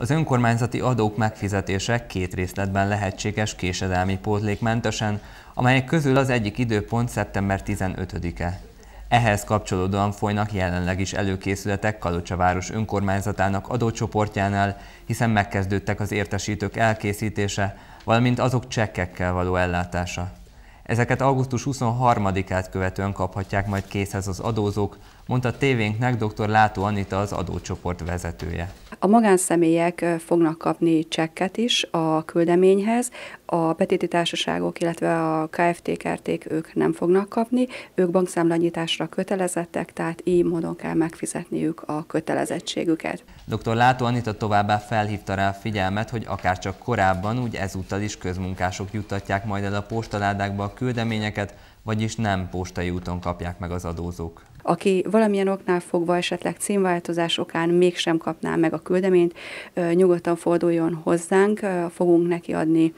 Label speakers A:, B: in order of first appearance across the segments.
A: Az önkormányzati adók megfizetése két részletben lehetséges késedelmi pótlékmentesen, amelyek közül az egyik időpont szeptember 15-e. Ehhez kapcsolódóan folynak jelenleg is előkészületek Kalocsa város önkormányzatának adócsoportjánál, hiszen megkezdődtek az értesítők elkészítése, valamint azok csekkekkel való ellátása. Ezeket augusztus 23-át követően kaphatják majd készhez az adózók, mondta tévénknek dr. Látó Anita az adócsoport vezetője.
B: A magánszemélyek fognak kapni csekket is a küldeményhez, a betéti társaságok, illetve a KFT kerték ők nem fognak kapni, ők bankszámlanyításra kötelezettek, tehát így módon kell megfizetniük a kötelezettségüket.
A: Dr. Látó Anita továbbá felhívta rá a figyelmet, hogy akár csak korábban, úgy ezúttal is közmunkások juttatják majd el a postaládákba a küldeményeket, vagyis nem postai úton kapják meg az adózók.
B: Aki valamilyen oknál fogva esetleg címváltozás okán mégsem kapná meg a küldeményt, nyugodtan forduljon hozzánk, fogunk neki adni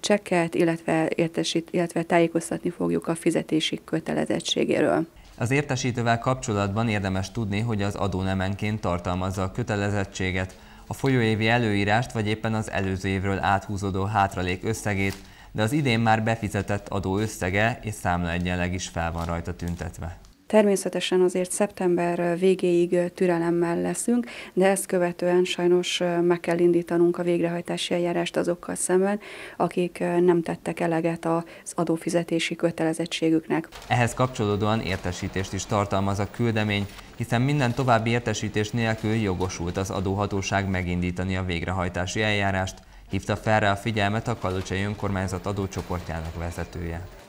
B: csekket, illetve, értesít, illetve tájékoztatni fogjuk a fizetési kötelezettségéről.
A: Az értesítővel kapcsolatban érdemes tudni, hogy az adónemenként tartalmazza a kötelezettséget, a folyóévi előírást vagy éppen az előző évről áthúzódó hátralék összegét, de az idén már befizetett adó összege és számla egyenleg is fel van rajta tüntetve.
B: Természetesen azért szeptember végéig türelemmel leszünk, de ezt követően sajnos meg kell indítanunk a végrehajtási eljárást azokkal szemben, akik nem tettek eleget az adófizetési kötelezettségüknek.
A: Ehhez kapcsolódóan értesítést is tartalmaz a küldemény, hiszen minden további értesítés nélkül jogosult az adóhatóság megindítani a végrehajtási eljárást, hívta fel rá a figyelmet a Kalocsai önkormányzat adócsoportjának vezetője.